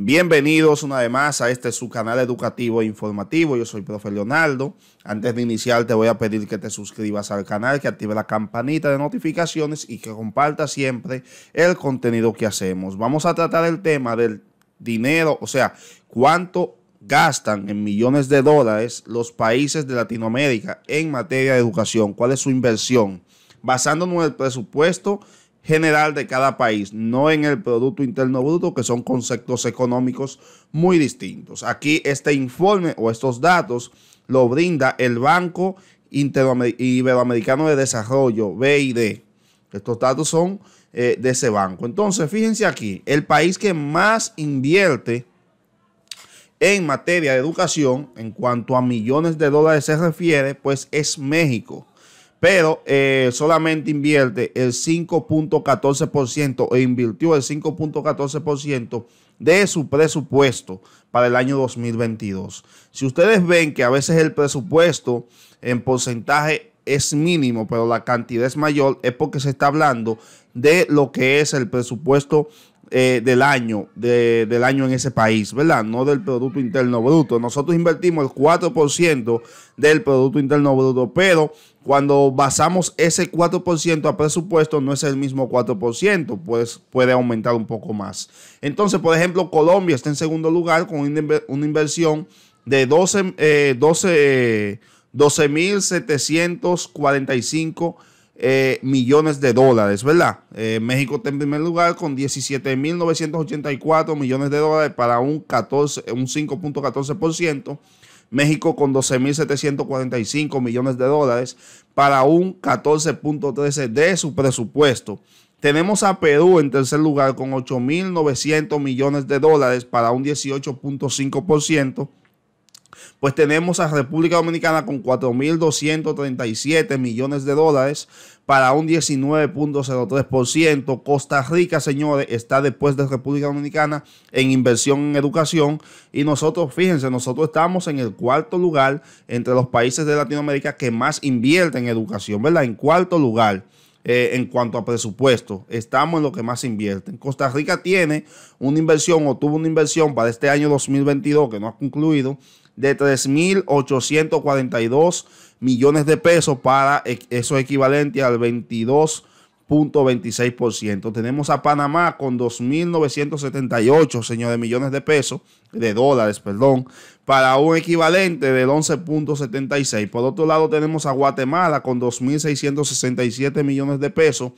Bienvenidos una vez más a este su canal educativo e informativo. Yo soy profe Leonardo. Antes de iniciar te voy a pedir que te suscribas al canal, que active la campanita de notificaciones y que compartas siempre el contenido que hacemos. Vamos a tratar el tema del dinero, o sea, cuánto gastan en millones de dólares los países de Latinoamérica en materia de educación, cuál es su inversión, basándonos en el presupuesto general de cada país, no en el Producto Interno Bruto, que son conceptos económicos muy distintos. Aquí este informe o estos datos lo brinda el Banco Interamericano Iberoamericano de Desarrollo, BID. Estos datos son eh, de ese banco. Entonces, fíjense aquí, el país que más invierte en materia de educación, en cuanto a millones de dólares se refiere, pues es México pero eh, solamente invierte el 5.14% e invirtió el 5.14% de su presupuesto para el año 2022. Si ustedes ven que a veces el presupuesto en porcentaje es mínimo, pero la cantidad es mayor, es porque se está hablando de lo que es el presupuesto eh, del año, del año en ese país, ¿verdad? No del Producto Interno Bruto. Nosotros invertimos el 4% del Producto Interno Bruto, pero cuando basamos ese 4% a presupuesto, no es el mismo 4%, pues puede aumentar un poco más. Entonces, por ejemplo, Colombia está en segundo lugar con una inversión de 12 eh, mil 12, eh, millones de dólares, ¿verdad? Eh, México está en primer lugar con 17.984 millones de dólares para un, 14, un 5.14%. México con 12.745 millones de dólares para un 14.13 de su presupuesto. Tenemos a Perú en tercer lugar con 8.900 millones de dólares para un 18.5% pues tenemos a República Dominicana con 4.237 millones de dólares para un 19.03%. Costa Rica, señores, está después de República Dominicana en inversión en educación y nosotros, fíjense, nosotros estamos en el cuarto lugar entre los países de Latinoamérica que más invierten en educación, ¿verdad? En cuarto lugar. Eh, en cuanto a presupuesto. Estamos en lo que más invierten. Costa Rica tiene una inversión o tuvo una inversión para este año 2022 que no ha concluido de 3.842 millones de pesos para eso equivalente al 22.26%. Tenemos a Panamá con 2.978, señores, millones de pesos, de dólares, perdón, para un equivalente del 11.76. Por otro lado, tenemos a Guatemala con 2.667 millones de pesos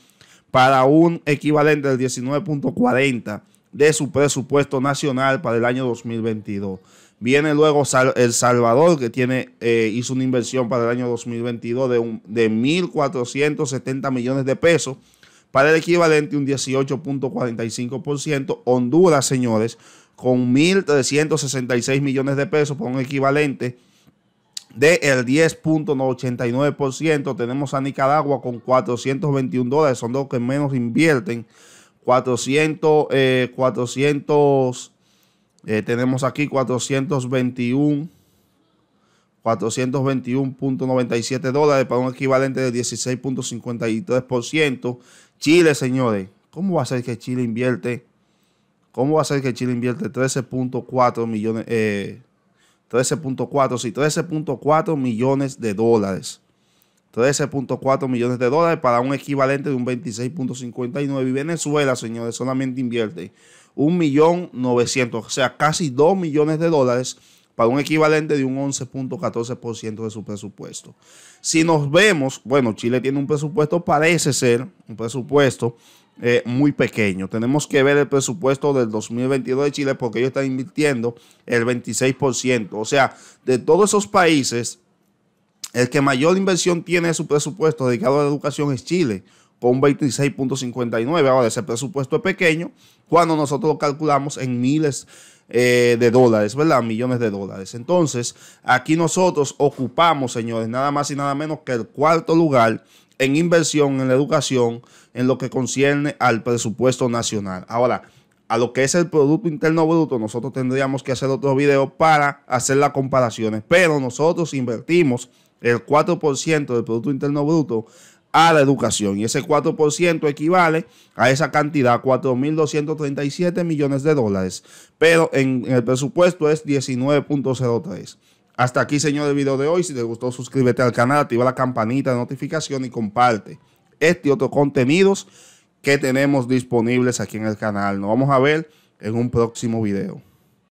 para un equivalente del 19.40 de su presupuesto nacional para el año 2022. Viene luego El Salvador, que tiene, eh, hizo una inversión para el año 2022 de, de 1.470 millones de pesos, para el equivalente un 18.45%. Honduras, señores, con 1.366 millones de pesos, por un equivalente del 10.89%. Tenemos a Nicaragua con 421 dólares, son dos que menos invierten. 400, eh, 400 eh, tenemos aquí 421. 421.97 dólares para un equivalente de 16.53%. Chile, señores, ¿cómo va a ser que Chile invierte? ¿Cómo va a ser que Chile invierte 13.4 millones? Eh, 13.4, sí, 13.4 millones de dólares 13.4 millones de dólares para un equivalente de un 26.59. Y Venezuela, señores, solamente invierte 1.900.000, o sea, casi 2 millones de dólares para un equivalente de un 11.14% de su presupuesto. Si nos vemos, bueno, Chile tiene un presupuesto, parece ser un presupuesto eh, muy pequeño. Tenemos que ver el presupuesto del 2022 de Chile porque ellos están invirtiendo el 26%. O sea, de todos esos países el que mayor inversión tiene su presupuesto dedicado a la educación es Chile, con 26.59. Ahora, ese presupuesto es pequeño cuando nosotros lo calculamos en miles eh, de dólares, ¿verdad? Millones de dólares. Entonces, aquí nosotros ocupamos, señores, nada más y nada menos que el cuarto lugar en inversión en la educación en lo que concierne al presupuesto nacional. Ahora, a lo que es el Producto Interno Bruto, nosotros tendríamos que hacer otro video para hacer las comparaciones, pero nosotros invertimos el 4% del Producto Interno Bruto a la educación. Y ese 4% equivale a esa cantidad, 4.237 millones de dólares. Pero en, el presupuesto es 19.03. Hasta aquí, señor, el video de hoy. Si te gustó, suscríbete al canal, activa la campanita de notificación y comparte este y otros contenidos que tenemos disponibles aquí en el canal. Nos vamos a ver en un próximo video.